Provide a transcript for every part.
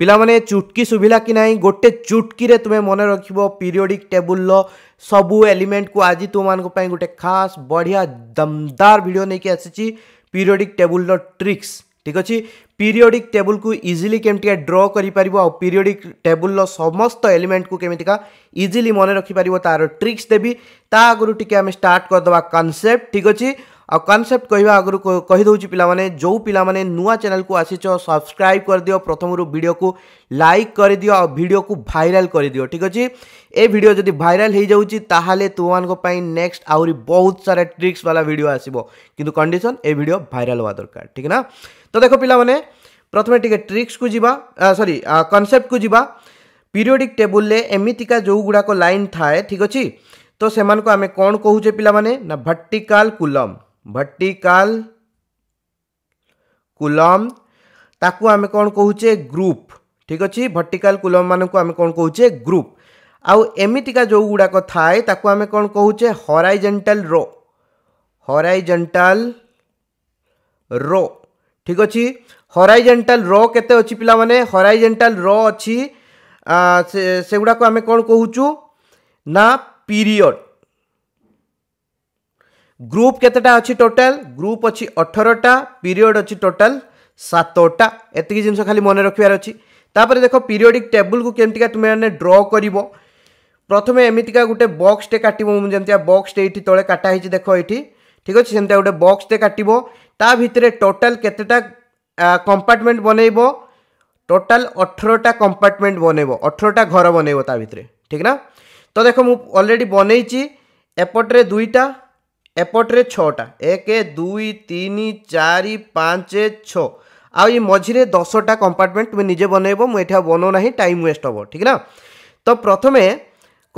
पे चुटकी सुविधा कि ना गोटे चुटकी रे तुम्हें मन रख पीरियडिक टेबुल सबू एलिमेंट को आज तुम मैं गोटे खास बढ़िया दमदार भिड नहीं कि आसी पीरियडिक टेबुल ट्रिक्स ठीक अच्छे पीरियडिक टेबुल को इजिली केमती ड्र कर पीरियडिक टेबुल समस्त एलिमेंट को केमती का इजिली मन रखिपार तार ट्रिक्स देवी ता आगर टी आम स्टार्ट करदे कनसेप्ट ठीक अच्छे आ कनसेप्ट कह कहीदे पे जो पाने नुआ चेल को आसीच सब्सक्राइब कर दिव प्रथम भिड को लाइक कर दिव आ वीडियो को भाइराल कर दिव ठीक अच्छे ए वीडियो जदि भाइराल हो ताहले तुम मैं नेक्स्ट आहरी बहुत सारा ट्रिक्स वाला भिड आसो किंतु कंडीशन ए भिड भाइराल हवा दरकार ठीक ना तो देख पाने प्रथम टी ट्रिक्स को जीवा सरी कनसेप्ट को जीवा पीरियडिक टेबुल्ले एमतीका जो गुड़ाक लाइन थाए ठीक अच्छे तो से आम कौन कहे पाने भर्टिकाल कुलम भट्टिकाल कुलम ताकू आम कौन कहचे ग्रुप ठीक अच्छे भट्टिकाल कुलम मानक आम कौन कहचे ग्रुप आउ एमिका जो गुड़ाक थाए आम कौन कहे हरजेटाल रो हराइजेटाल रो ठीक अच्छे हरजेटाल रो केते अच्छी हरजेटाल मैंने रो अच्छी से गुड़ाक आम कौन कहचु ना पीरियड ଗ୍ରୁପ୍ କେତେଟା ଅଛି ଟୋଟାଲ୍ ଗ୍ରୁପ୍ ଅଛି ଅଠରଟା ପିରିୟଡ଼ ଅଛି ଟୋଟାଲ୍ ସାତଟା ଏତିକି ଜିନିଷ ଖାଲି ମନେ ରଖିବାର ଅଛି ତାପରେ ଦେଖ ପିରିୟଡ଼ିକ୍ ଟେବୁଲ୍କୁ କେମିତିକା ତୁମେମାନେ ଡ୍ର କରିବ ପ୍ରଥମେ ଏମିତିକା ଗୋଟେ ବକ୍ସଟେ କାଟିବ ମୁଁ ଯେମିତିଆ ବକ୍ସଟେ ଏଇଠି ତଳେ କାଟା ହେଇଛି ଦେଖ ଏଇଠି ଠିକ୍ ଅଛି ସେମିତିଆ ଗୋଟେ ବକ୍ସଟେ କାଟିବ ତା ଭିତରେ ଟୋଟାଲ୍ କେତେଟା କମ୍ପାର୍ଟମେଣ୍ଟ ବନେଇବ ଟୋଟାଲ୍ ଅଠରଟା କମ୍ପାର୍ଟମେଣ୍ଟ ବନେଇବ ଅଠରଟା ଘର ବନେଇବ ତା ଭିତରେ ଠିକ୍ ନା ତ ଦେଖ ମୁଁ ଅଲରେଡ଼ି ବନେଇଛି ଏପଟରେ ଦୁଇଟା ଏପଟରେ ଛଅଟା ଏକ ଦୁଇ ତିନି ଚାରି ପାଞ୍ଚ ଛଅ ଆଉ ଏଇ ମଝିରେ ଦଶଟା କମ୍ପାର୍ଟମେଣ୍ଟ ତୁମେ ନିଜେ ବନେଇବ ମୁଁ ଏଠି ଆଉ ବନଉ ନାହିଁ ଟାଇମ୍ ୱେଷ୍ଟ ହେବ ଠିକ୍ ନା ତ ପ୍ରଥମେ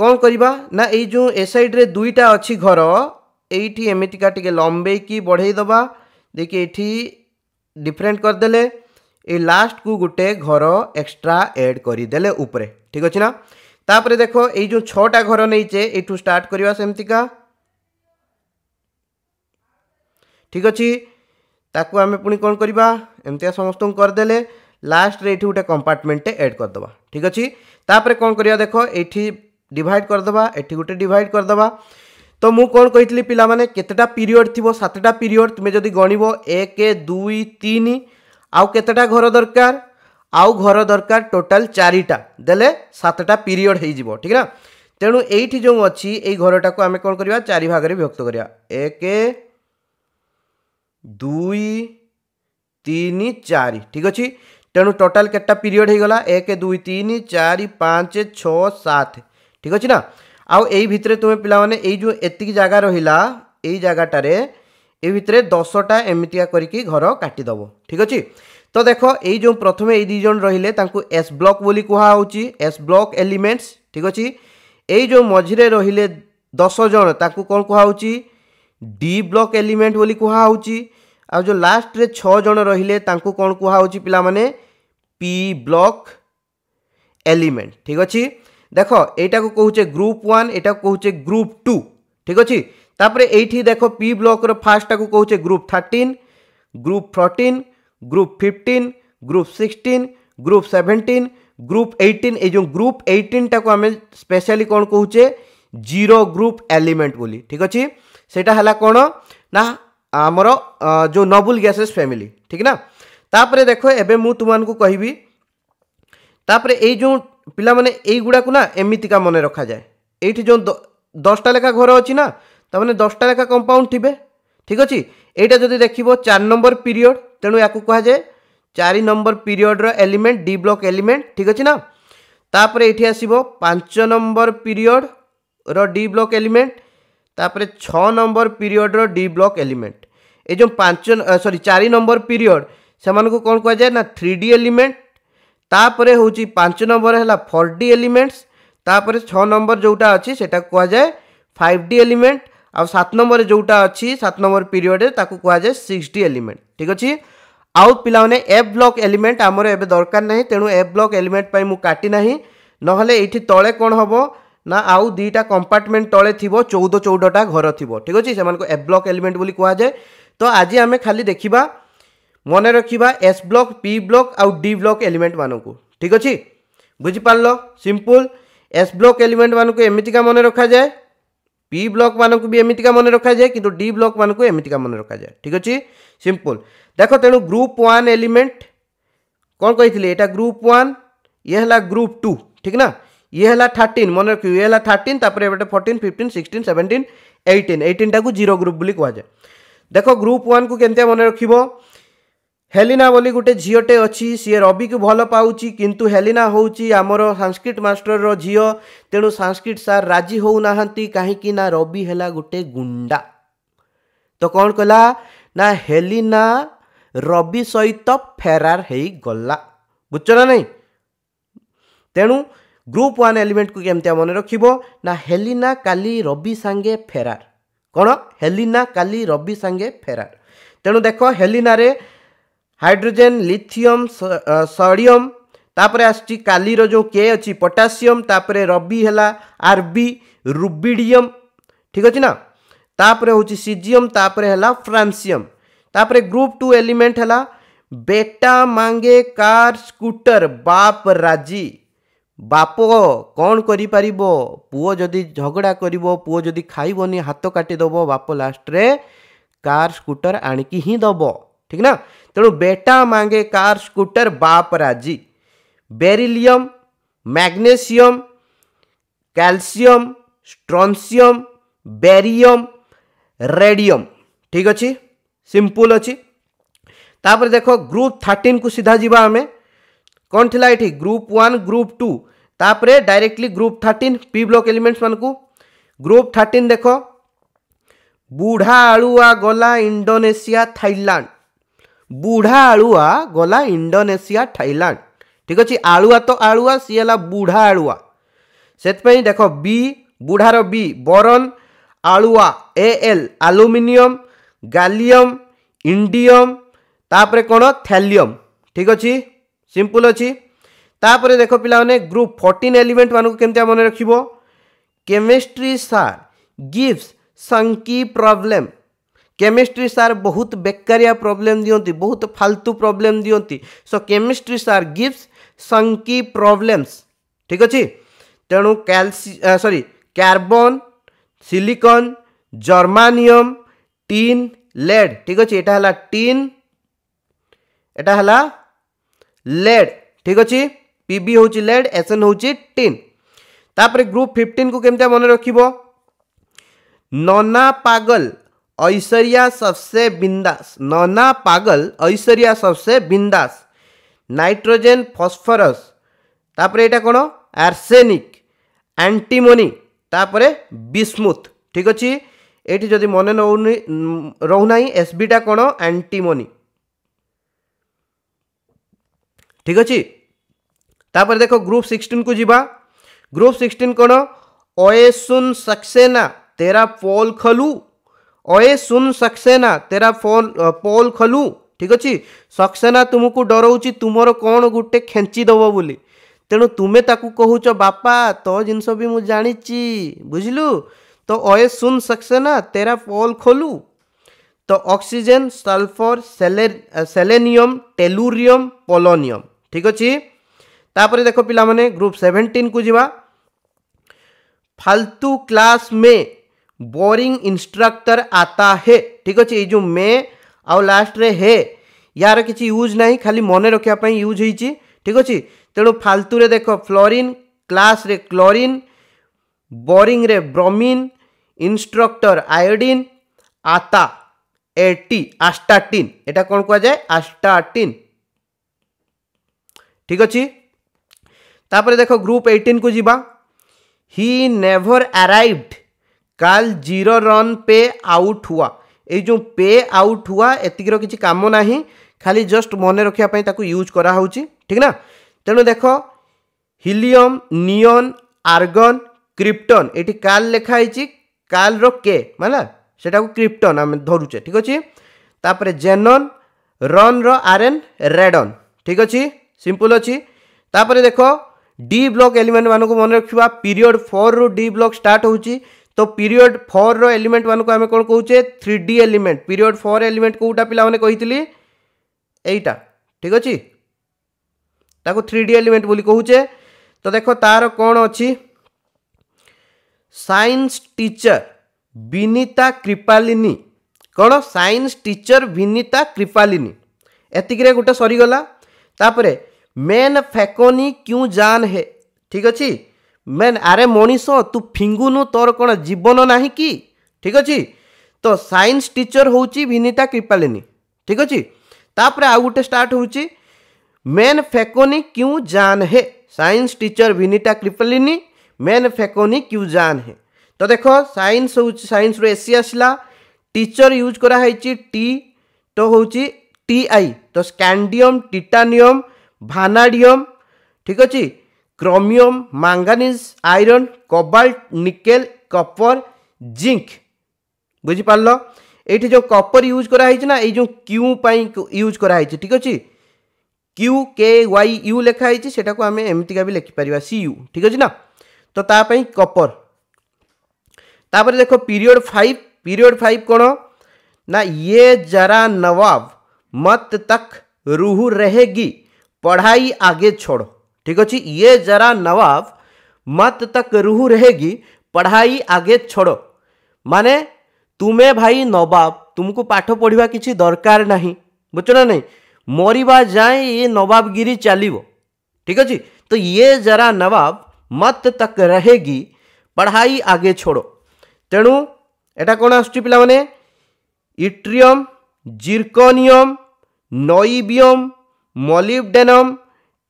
କ'ଣ କରିବା ନା ଏଇ ଯେଉଁ ଏ ସାଇଡ଼୍ରେ ଦୁଇଟା ଅଛି ଘର ଏଇଠି ଏମିତିକା ଟିକେ ଲମ୍ବେଇକି ବଢ଼େଇ ଦେବା ଦେଖି ଏଇଠି ଡିଫରେଣ୍ଟ କରିଦେଲେ ଏଇ ଲାଷ୍ଟକୁ ଗୋଟେ ଘର ଏକ୍ସଟ୍ରା ଏଡ଼୍ କରିଦେଲେ ଉପରେ ଠିକ୍ ଅଛି ନା ତାପରେ ଦେଖ ଏଇ ଯେଉଁ ଛଅଟା ଘର ନେଇଛେ ଏଇଠୁ ଷ୍ଟାର୍ଟ କରିବା ସେମିତିକା ঠিক ଅଛି ତାକୁ ଆମେ ପୁଣି କ'ଣ କରିବା ଏମିତିଆ ସମସ୍ତଙ୍କୁ କରିଦେଲେ ଲାଷ୍ଟରେ ଏଇଠି ଗୋଟେ କମ୍ପାର୍ଟମେଣ୍ଟଟେ ଏଡ଼୍ କରିଦେବା ଠିକ୍ ଅଛି ତାପରେ କ'ଣ କରିବା ଦେଖ ଏଇଠି ଡିଭାଇଡ଼ କରିଦେବା ଏଠି ଗୋଟେ ଡିଭାଇଡ଼ କରିଦେବା ତ ମୁଁ କ'ଣ କହିଥିଲି ପିଲାମାନେ କେତେଟା ପିରିୟଡ଼ ଥିବ ସାତଟା ପିରିୟଡ଼ ତୁମେ ଯଦି ଗଣିବ ଏକ ଦୁଇ ତିନି ଆଉ କେତେଟା ଘର ଦରକାର ଆଉ ଘର ଦରକାର ଟୋଟାଲ ଚାରିଟା ଦେଲେ ସାତଟା ପିରିୟଡ଼ ହେଇଯିବ ଠିକ୍ ନା ତେଣୁ ଏଇଠି ଯେଉଁ ଅଛି ଏଇ ଘରଟାକୁ ଆମେ କ'ଣ କରିବା ଚାରି ଭାଗରେ ବିଭକ୍ତ କରିବା ଏକ দুই তিন চারি ঠিক আছে তেমন টোটাল কেটা পিরিয়ড হয়ে গলা এক দুই তিন চারি পাঁচ ছ সাত ঠিক আছে না আউ এই ভিতরে তুমি পিলা মানে এই যে এতিকি জায়গা রহিলা এই জায়গাটারে এই ভিতরে দশটা এমিটিকা করিকি ঘর কাটিদেব ঠিক আছে তো দেখ এই যে প্রথমে এই দুইজন রহলে তাঁকু এস ব্লক বলে কুহাহচ্ছে এস ব্লক এলিমেন্টস ঠিক আছে এই যে মঝিরে রহলে দশ জন তাঁকু কম কুহাহচ্ছে ଡି ବ୍ଲକ୍ ଏଲିମେଣ୍ଟ ବୋଲି କୁହାହେଉଛି ଆଉ ଯେଉଁ ଲାଷ୍ଟରେ ଛଅ ଜଣ ରହିଲେ ତାଙ୍କୁ କ'ଣ କୁହାହେଉଛି ପିଲାମାନେ ପି ବ୍ଲକ୍ ଏଲିମେଣ୍ଟ ଠିକ୍ ଅଛି ଦେଖ ଏଇଟାକୁ କହୁଛେ ଗ୍ରୁପ୍ ୱାନ୍ ଏଇଟାକୁ କହୁଛେ ଗ୍ରୁପ୍ ଟୁ ଠିକ୍ ଅଛି ତାପରେ ଏଇଠି ଦେଖ ପି ବ୍ଲକ୍ର ଫାର୍ଷ୍ଟଟାକୁ କହୁଛେ group thirteen group fourteen group fifteen group sixteen group seventeen group eighteen ଏଇ ଯେଉଁ ଗ୍ରୁପ୍ ଏଇଟିନ୍ଟାକୁ ଆମେ ସ୍ପେଶାଲି କ'ଣ କହୁଛେ ଜିରୋ ଗ୍ରୁପ୍ ଏଲିମେଣ୍ଟ ବୋଲି ଠିକ୍ ଅଛି ସେଇଟା ହେଲା କ'ଣ ନା ଆମର ଯେଉଁ ନବୁଲ୍ ଗ୍ୟାସେସ୍ ଫ୍ୟାମିଲି ଠିକ୍ ନା ତାପରେ ଦେଖ ଏବେ ମୁଁ ତୁମମାନଙ୍କୁ କହିବି ତାପରେ ଏଇ ଯେଉଁ ପିଲାମାନେ ଏଇଗୁଡ଼ାକୁ ନା ଏମିତିକା ମନେ ରଖାଯାଏ ଏଇଠି ଯେଉଁ ଦଶଟା ଲେଖା ଘର ଅଛି ନା ତାମାନେ ଦଶଟା ଲେଖା କମ୍ପାଉଣ୍ଡ ଥିବେ ଠିକ୍ ଅଛି ଏଇଟା ଯଦି ଦେଖିବ ଚାରି ନମ୍ବର ପିରିୟଡ଼ ତେଣୁ ୟାକୁ କୁହାଯାଏ ଚାରି ନମ୍ବର ପିରିୟଡ଼ର ଏଲିମେଣ୍ଟ ଡି ବ୍ଲକ୍ ଏଲିମେଣ୍ଟ ଠିକ୍ ଅଛି ନା ତାପରେ ଏଇଠି ଆସିବ ପାଞ୍ଚ ନମ୍ବର ପିରିୟଡ଼ର ଡି ବ୍ଲକ୍ ଏଲିମେଣ୍ଟ ତାପରେ ଛଅ ନମ୍ବର ପିରିୟଡ଼ର ଡି ବ୍ଲକ୍ ଏଲିମେଣ୍ଟ ଏ ଯେଉଁ ପାଞ୍ଚ ସରି ଚାରି ନମ୍ବର ପିରିୟଡ଼ ସେମାନଙ୍କୁ କ'ଣ କୁହାଯାଏ ନା ଥ୍ରୀ ଡି ଏଲିମେଣ୍ଟ ତାପରେ ହେଉଛି ପାଞ୍ଚ ନମ୍ବର ହେଲା ଫୋର୍ ଡି ଏଲିମେଣ୍ଟସ୍ ତାପରେ ଛଅ ନମ୍ବର ଯେଉଁଟା ଅଛି ସେଟା କୁହାଯାଏ ଫାଇଭ୍ ଡି ଏଲିମେଣ୍ଟ ଆଉ ସାତ ନମ୍ବର ଯେଉଁଟା ଅଛି ସାତ ନମ୍ବର ପିରିୟଡ଼ରେ ତାକୁ କୁହାଯାଏ ସିକ୍ସ ଡି ଏଲିମେଣ୍ଟ ଠିକ୍ ଅଛି ଆଉ ପିଲାମାନେ ଏଫ୍ ବ୍ଲକ୍ ଏଲିମେଣ୍ଟ ଆମର ଏବେ ଦରକାର ନାହିଁ ତେଣୁ ଏଫ୍ ବ୍ଲକ୍ ଏଲିମେଣ୍ଟ ପାଇଁ ମୁଁ କାଟି ନାହିଁ ନହେଲେ ଏଇଠି ତଳେ କ'ଣ ହେବ ना आउ दुईटा कंपार्टमेंट तले थी चौदह चौदहटा घर थी ठीक अच्छे से ए ब्लक एलिमेंट बोली कहुए तो आज आम खाली देखा मन रखा एस ब्लक पी ब्लक आउ डी ब्लक एलिमेंट मानक ठीक अच्छे बुझिपार सिंपल एस ब्लक एलिमेंट मानक एमतीका मन रखा जाए पी ब्लक मानक भी एमतीका मन रखा जाए कि डी ब्लक मानक एमतीका मन रखा जाए ठीक अच्छे सिंपल देख तेणु ग्रुप वन एलिमेंट कौन कही ग्रुप वन ये ग्रुप टू ठीक ना ये है थर्टीन मन रखियो ये है थर्टीन तापर fourteen fifteen sixteen seventeen eighteen एट्टनटा को जीरो ग्रुप बोली कहुए देख ग्रुप वन को केमती मन रख हेलिना बोली गोटे झीटे अच्छी सी रवि को भल पाऊँ किंतु हेलिना हूँ आमर संस्कृत मास्टर झी तेणु संस्कृत सार राजी होना कहीं ना रवि है गोटे गुंडा तो कौन कला ना हेलिना रवि सहित फेरार हो गला बुझना नहीं तेणु গ্রুপ ওয়ান এলিমেন্টকু কেমিতি মনে রাখব না হেলিনা কালি রবি সাঙ্গে ফেরার କ'ଣ ହେଲିନା କାଲି ରବି ସାଙ୍ଗେ ଫେରାର ତେଣୁ ଦେଖ ହେଲିନାରେ ହାଇଡ୍ରୋଜେନ୍ ଲିଥିୟମ୍ ସଡ଼ିୟମ୍ ତାପରେ ଆସୁଛି କାଲିର ଯେଉଁ କେ ଅଛି ପଟାସିୟମ୍ ତାପରେ ରବି ହେଲା ଆର୍ବି ରୁବିଡ଼ିୟମ୍ ଠିକ୍ ଅଛି ନା ତାପରେ ହେଉଛି ସିଜିୟମ୍ ତାପରେ ହେଲା ଫ୍ରାନ୍ସିୟମ୍ ତାପରେ ଗ୍ରୁପ୍ ଟୁ ଏଲିମେଣ୍ଟ ହେଲା ବେଟା ମାଙ୍ଗେ କାର୍ ସ୍କୁଟର ବାପ୍ ରାଜି बाप कौन कर पुओ जदि झगड़ा कर पु जदि खाइबन हाथ काटिदेव बाप लास्ट्रे कार स्कूटर आणिक ही दबो ठीक ना तेणु बेटा मांगे कार स्कूटर बाप राजी beryllium magnesium calcium strontium barium radium ठीक अच्छे सिंपल अच्छी तापर देखो ग्रुप थर्टिन को सीधा जीवा हमें कौन थिला ये ग्रुप वन ग्रुप टू तापर directly group thirteen P block elements मानक ग्रुप थर्टन देख ବୁଢ଼ା ଆଳୁଆ ଗଲା ଇଣ୍ଡୋନେସିଆ ଥାଇଲାଣ୍ଡ ବୁଢ଼ା ଆଳୁଆ ଗଲା ଇଣ୍ଡୋନେସିଆ ଥାଇଲାଣ୍ଡ ଠିକ୍ ଅଛି ଆଳୁଆ ତ ଆଳୁଆ ସିଏ ହେଲା ବୁଢ଼ା ଆଳୁଆ ସେଥିପାଇଁ ଦେଖ ବି ବୁଢ଼ାର ବି ବରନ୍ ଆଳୁଆ ଏ ଏଲ୍ ଆଲୁମିନିୟମ୍ ଗାଲିୟମ୍ ଇଣ୍ଡିୟମ୍ ତାପରେ କ'ଣ ଥ୍ୟାଲିୟମ୍ ଠିକ୍ ଅଛି सिंपल अच्छी तापर देख पाने ग्रुप फोर्टीन एलिमेंट मानक केमती मन रख केमिस्ट्री सार गिव्स संकी प्रोब्लेम केमिस्ट्री सार बहुत बेकारिया प्रोब्लेम दिखती बहुत फालतू प्रोब्लेम दिंती सो केमिस्ट्री सार गिव्स संकी प्रोब्लेम्स ठीक अच्छे तेणु कैलसी sorry carbon silicon germanium tin lead ठीक अच्छे यहाँ टीन यहाँ लेड ठीक अच्छे पीबी हूँ लेड एन हूँ टीन तापर ग्रुप फिफ्टीन को कमी मन रख नना पागल ऐश्वर्या सबसे बिंदास नना पागल ऐश्वर्या सबसे बिंदास नाइट्रोजेन फस्फरस तापर यहाँ कौन आर्सेनिक एंटीमोनी तापर विस्मुथ ठीक अच्छे ये जदि मन रहूना एसबीटा कौन एंटीमोनी ठीक अच्छे तापर देख ग्रुप सिक्सटीन को जी ग्रुप सिक्सटीन कौन सुन सक्सेना तेरा पोल खलु सुन सक्सेना तेरा फोल पोल खलु ठीक अच्छे सक्सेना तुमको डराऊँ तुम कौन गोटे खेची दब बोली तेणु तुम्हें कह बापा तो जिनस भी मुझे जाची बुझलु तो ओए सुन सक्सेना तेरा पोल खोलू तो oxygen sulphur selenium tellurium polonium ठीक अच्छे तापर देख पाने ग्रुप सेवेन्टीन को जीवा फालतू क्लास में बोरिंग इंस्ट्रक्टर आता है ठीक अच्छे ये जो मे आउ लास्ट रे हे यार किसी यूज ना खाली मन रखापी यूज हो ठीक अच्छे तेणु फालतू देख फ्लोरीन क्लास रे क्लोरीन बोरिंग रे ब्रोमीन इंस्ट्रक्टर आयोडीन आता এটি আষ্টাটিন এটা କ'ଣ କୁହାଯାଏ ଆଷ୍ଟାଟିନ୍ ଠିକ୍ ଅଛି ତାପରେ ଦେଖ ଗ୍ରୁପ୍ ଏଇଟିନ୍କୁ ଯିବା হি নেভর আরাইভড কাল জিরো রন পে আউট হুয়া এই যে পে আউট হুয়া এতিকির কিছু কাম না খালি জস্ট মনে রক্ষা তাকে ইউজ করা হচ্ছে ঠিক না তেমন দেখ হিলিয়ম নিয়ন আর্গন ক্রিপ্টন এটি কাল লেখা হয়েছি কালর কে মানে সেটাକୁ କ୍ରିପ୍ଟନ୍ ଆମେ ଧରୁଛେ ଠିକ୍ ଅଛି ତାପରେ ଜେନନ୍ ରନ୍ର ଆର୍ଏନ୍ ରେଡନ୍ ଠିକ୍ ଅଛି ସିମ୍ପଲ୍ ଅଛି ତାପରେ ଦେଖ ଡି ବ୍ଲକ୍ ଏଲିମେଣ୍ଟମାନଙ୍କୁ ମନେ ରଖିବା ପିରିୟଡ଼ ଫୋର୍ରୁ ଡି ବ୍ଲକ୍ ଷ୍ଟାର୍ଟ ହେଉଛି ତ ପିରିୟଡ଼ ଫୋର୍ର ଏଲିମେଣ୍ଟମାନଙ୍କୁ ଆମେ କ'ଣ କହୁଛେ three D element period four element କେଉଁଟା ପିଲାମାନେ କହିଥିଲି ଏଇଟା ଠିକ୍ ଅଛି ତାକୁ ଥ୍ରୀ ଡି ଏଲିମେଣ୍ଟ ବୋଲି କହୁଛେ ତ ଦେଖ ତା'ର କ'ଣ ଅଛି ସାଇନ୍ସ ଟିଚର विनीता कृपालिनी कौन साइंस टीचर विनीता कृपालिनी एतिकरे गोटे सरीगला तापर मेन फेकोनी क्यों जान है ठीक अच्छे मेन आरे मनीष तू फिंगुनु तोर कौन जीवन ना कि ठीक अच्छे तो साइंस टीचर होनीता कृपालिनी ठीक अच्छे तापर आउ गोटे स्टार्ट हो मेन फेकोनी क्यों जान है साइंस टीचर विनीता कृपालिनी मेन फेकोनी क्यों जान है তো দেখ সাইন্স হচ্ছে সাইন্সর এসি আসলা টিচর ইউজ করা হয়েছে টি তো হচ্ছে টি আই তো স্ক্যান্ডিয়ম টিটানিয়ম ভানাডিয়ম ঠিক আছে chromium manganese iron cobalt nickel copper zinc বুঝিপারল এইটি যে কপর ইউজ করা হয়েছে না এই যে কিউ পাই ইউজ করা হয়েছে ঠিক আছে কিউ কে ওয়াই ইউ লেখা হয়েছে সেটাকে আমি এমতিকা বি লেখিপার সি ইউ ঠিক আছে না তো তা পাই কপর तापर देखो पीरियड फाइव पीरियड फाइव कौन ना ये जरा नवाब मत तक रूह रहेगी पढ़ाई आगे छोड़ो ठीक अच्छे ये जरा नवाब मत तक रूह रहेगी पढ़ाई आगे छोड़ो माने तुम्हें भाई नवाब तुमको पाठ पढ़ा किसी दरकार ना बुझ ना नहीं मरवा जाए ये नवाबगिरी चलो ठीक अच्छे तो ये जरा नवाब मत तक रहेगी पढ़ाई आगे छोड़ो ତେଣୁ ଏଇଟା କ'ଣ ଆସୁଛି ପିଲାମାନେ ଇଟ୍ରିୟମ୍ ଜିର୍କୋନିୟମ୍ ନଇବିୟମ୍ ମଲିବ୍ଡେନମ୍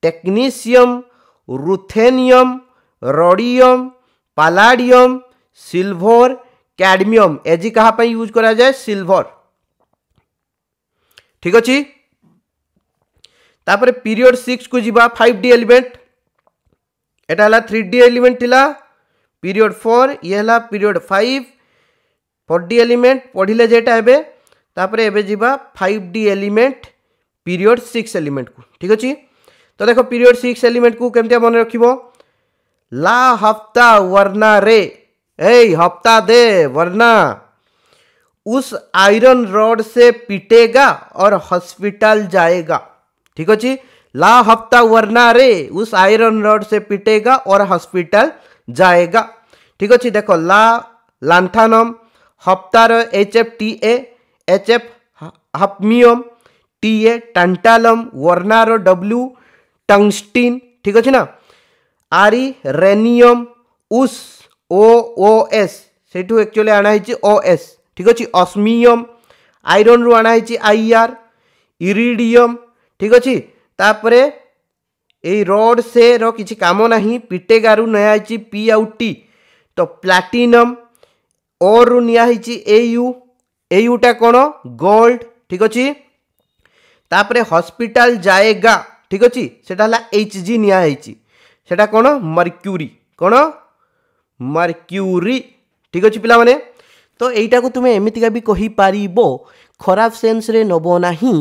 ଟେକ୍ନିସିୟମ୍ ରୁଥେନିୟମ୍ ରଡ଼ିୟମ୍ ପାଲାଡ଼ିୟମ୍ ସିଲଭର୍ କ୍ୟାଡ଼ମିୟମ୍ ଏଜି କାହା ପାଇଁ ୟୁଜ୍ କରାଯାଏ ସିଲଭର୍ ଠିକ୍ ଅଛି ତାପରେ ପିରିୟଡ଼ ସିକ୍ସକୁ ଯିବା ଫାଇଭ୍ ଡି ଏଲିମେଣ୍ଟ ଏଇଟା ହେଲା ଥ୍ରୀ ଡି ଏଲିମେଣ୍ଟ ଥିଲା पीरियड फोर ये period five four D element पढ़ले जेटा एवं तापर एवं five D element period six element को ठीक अच्छे तो देखो पीरियड सिक्स एलिमेंट को कमी मन रख ला हफ्ता वर्णा रे हफ्ता दे वर्णा उस आयरन रॉड से पिटेगा और हॉस्पिटल जाएगा ठीक अच्छे ला हफ्ता वर्णा रे उस आयरन रॉड से पिटेगा और हॉस्पिटल जाएगा ঠিক ଅଛି ଦେଖ ଲା ଲାନ୍ଥାନମ୍ ହପ୍ତାର H F T A H F hafnium T A tantalum ୱର୍ଣ୍ଣାର ଡବ୍ଲ୍ୟୁ ଟଙ୍ଗଷ୍ଟିନ୍ ଠିକ୍ ଅଛି ନା ଆରି ରେନିୟମ୍ ଉସ୍ ଓ ଓ ଏସ୍ ସେଇଠୁ ଆକ୍ଚୁଆଲି ଅଣାହେଇଛି ଓ ଏସ୍ ଠିକ୍ ଅଛି ଅସ୍ମିୟମ୍ ଆଇରନ୍ରୁ ଅଣାହେଇଛି ଆଇ ଆର୍ ଇରିଡ଼ିୟମ୍ ଠିକ୍ ଅଛି ତାପରେ ଏଇ ରଡ୍ ସେର କିଛି କାମ ନାହିଁ ପିଟେଗାରୁ ନିଆହେଇଛି ପି ଆଉ ଟି ତ ପ୍ଲାଟିନମ୍ ଓରୁ ନିଆହେଇଛି ଏ ୟୁ ଏ ୟୁଟା କ'ଣ ଗୋଲ୍ଡ ଠିକ୍ ଅଛି ତାପରେ ହସ୍ପିଟାଲ ଜାଏଗା ଠିକ୍ ଅଛି ସେଟା ହେଲା ଏଚ୍ ଜି ନିଆହେଇଛି ସେଟା କ'ଣ ମର୍କ୍ୟୁରି କ'ଣ ମର୍କ୍ୟୁରି ଠିକ୍ ଅଛି ପିଲାମାନେ ତ ଏଇଟାକୁ ତୁମେ ଏମିତିକା ବି କହିପାରିବ ଖରାପ ସେନ୍ସରେ ନେବ ନାହିଁ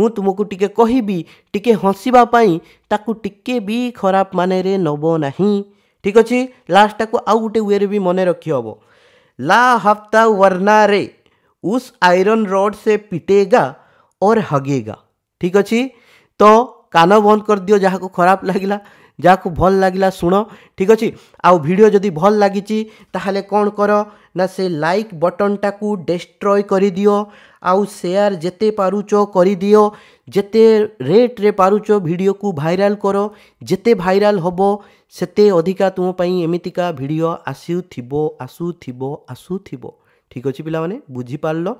ମୁଁ ତୁମକୁ ଟିକେ କହିବି ଟିକେ ହସିବା ପାଇଁ ତାକୁ ଟିକେ ବି ଖରାପ ମାନେରେ ନେବ ନାହିଁ ଠିକ୍ ଅଛି ଲାଷ୍ଟଟାକୁ ଆଉ ଗୋଟେ ୱେରେ ବି ମନେ ରଖିହେବ ଲା ହପ୍ତା ୱର୍ଣ୍ଣାରେ ଉସ୍ ଆଇରନ୍ ରଡ୍ ସେ ପିଟେଗା और हगेगा ठीक अच्छे तो कान बंद कर दियो जहाँ को खराब लगला ଯାହାକୁ ଭଲ ଲାଗିଲା ଶୁଣ ଠିକ୍ ଅଛି ଆଉ ଭିଡ଼ିଓ ଯଦି ଭଲ ଲାଗିଛି ତାହେଲେ କ'ଣ କର ନା ସେ ଲାଇକ୍ ବଟନ୍ଟାକୁ ଡେଷ୍ଟ୍ରୟ କରିଦିଅ ଆଉ ସେୟାର ଯେତେ ପାରୁଛ କରିଦିଅ ଯେତେ ରେଟ୍ରେ ପାରୁଛ ଭିଡ଼ିଓକୁ ଭାଇରାଲ୍ କର ଯେତେ ଭାଇରାଲ୍ ହେବ ସେତେ ଅଧିକା ତୁମ ପାଇଁ ଏମିତିକା ଭିଡ଼ିଓ ଆସୁଥିବ ଆସୁଥିବ ଆସୁଥିବ ଠିକ୍ ଅଛି ପିଲାମାନେ ବୁଝିପାରିଲ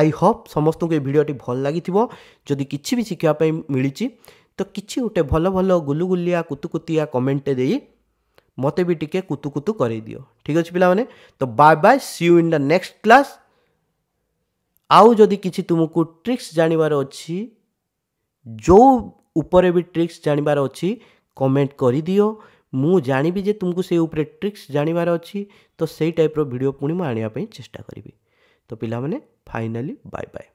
ଆଇ ହୋପ୍ ସମସ୍ତଙ୍କୁ ଏ ଭିଡ଼ିଓଟି ଭଲ ଲାଗିଥିବ ଯଦି କିଛି ବି ଶିଖିବା ପାଇଁ ମିଳିଛି ତ କିଛି ଗୋଟେ ଭଲ ଭଲ ଗୁଲୁଗୁଲିଆ କୁତୁକୁତିଆ କମେଣ୍ଟଟେ ଦେଇ ମୋତେ ବି ଟିକେ କୁତୁକୁତୁ କରେଇଦିଅ ଠିକ୍ ଅଛି ପିଲାମାନେ ତ bye bye see you in the next class ଆଉ ଯଦି କିଛି ତୁମକୁ ଟ୍ରିକ୍ସ ଜାଣିବାର ଅଛି ଯେଉଁ ଉପରେ ବି ଟ୍ରିକ୍ସ ଜାଣିବାର ଅଛି କମେଣ୍ଟ କରିଦିଅ ମୁଁ ଜାଣିବି ଯେ ତୁମକୁ ସେଇ ଉପରେ ଟ୍ରିକ୍ସ ଜାଣିବାର ଅଛି ତ ସେଇ ଟାଇପ୍ର ଭିଡ଼ିଓ ପୁଣି ମୁଁ ଆଣିବା ପାଇଁ ଚେଷ୍ଟା କରିବି ତ ପିଲାମାନେ ଫାଇନାଲି ବାଏ ବାଏ